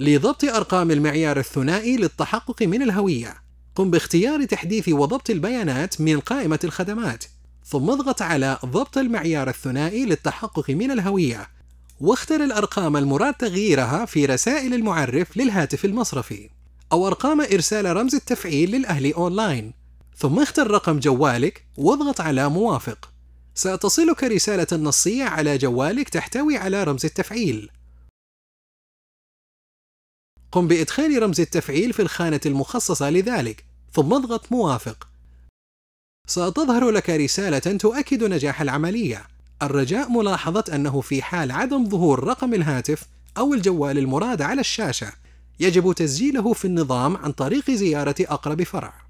لضبط أرقام المعيار الثنائي للتحقق من الهوية قم باختيار تحديث وضبط البيانات من قائمة الخدمات ثم اضغط على ضبط المعيار الثنائي للتحقق من الهوية واختر الأرقام المراد تغييرها في رسائل المعرف للهاتف المصرفي أو أرقام إرسال رمز التفعيل للأهل أونلاين ثم اختر رقم جوالك واضغط على موافق ستصلك رسالة نصية على جوالك تحتوي على رمز التفعيل قم بإدخال رمز التفعيل في الخانة المخصصة لذلك ثم اضغط موافق ستظهر لك رسالة تؤكد نجاح العملية الرجاء ملاحظة أنه في حال عدم ظهور رقم الهاتف أو الجوال المراد على الشاشة يجب تسجيله في النظام عن طريق زيارة أقرب فرع